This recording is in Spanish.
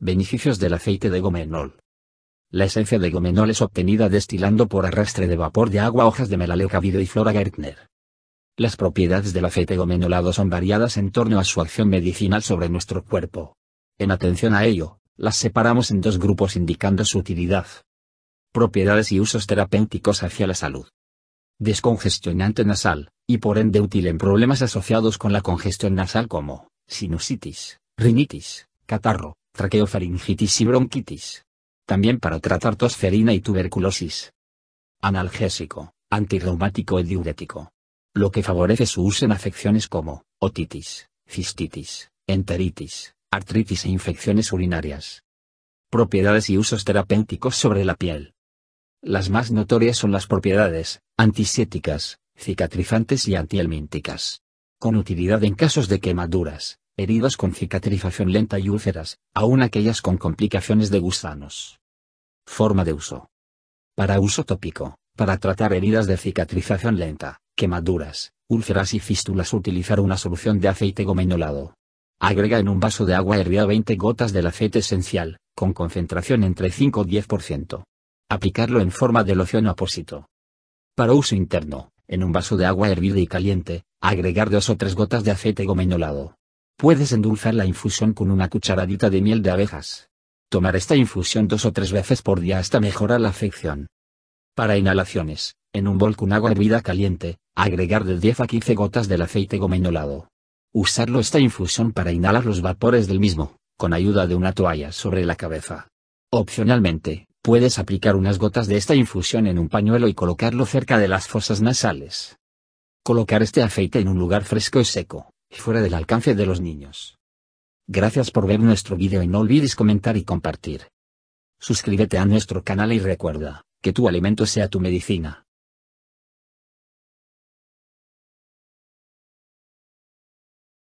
Beneficios del aceite de gomenol. La esencia de gomenol es obtenida destilando por arrastre de vapor de agua hojas de melaleuca y flora Gertner. Las propiedades del aceite gomenolado son variadas en torno a su acción medicinal sobre nuestro cuerpo. En atención a ello, las separamos en dos grupos indicando su utilidad. Propiedades y usos terapéuticos hacia la salud. Descongestionante nasal, y por ende útil en problemas asociados con la congestión nasal como sinusitis, rinitis, catarro, traqueofaringitis y bronquitis. También para tratar tosferina y tuberculosis. Analgésico, antirreumático y diurético. Lo que favorece su uso en afecciones como otitis, cistitis, enteritis, artritis e infecciones urinarias. Propiedades y usos terapéuticos sobre la piel. Las más notorias son las propiedades antisépticas, cicatrizantes y antihelmínticas. Con utilidad en casos de quemaduras, heridas con cicatrización lenta y úlceras, aún aquellas con complicaciones de gusanos. Forma de uso. Para uso tópico, para tratar heridas de cicatrización lenta, quemaduras, úlceras y fístulas utilizar una solución de aceite gomenolado. Agrega en un vaso de agua hervida 20 gotas del aceite esencial, con concentración entre 5 y 10%. Aplicarlo en forma de loción o apósito. Para uso interno, en un vaso de agua hervida y caliente, agregar 2 o 3 gotas de aceite gomenolado. Puedes endulzar la infusión con una cucharadita de miel de abejas. Tomar esta infusión dos o tres veces por día hasta mejorar la afección. Para inhalaciones, en un bol con agua hervida caliente, agregar de 10 a 15 gotas del aceite gomenolado. Usarlo esta infusión para inhalar los vapores del mismo, con ayuda de una toalla sobre la cabeza. Opcionalmente, puedes aplicar unas gotas de esta infusión en un pañuelo y colocarlo cerca de las fosas nasales. Colocar este aceite en un lugar fresco y seco, y fuera del alcance de los niños. Gracias por ver nuestro video y no olvides comentar y compartir. Suscríbete a nuestro canal y recuerda, que tu alimento sea tu medicina.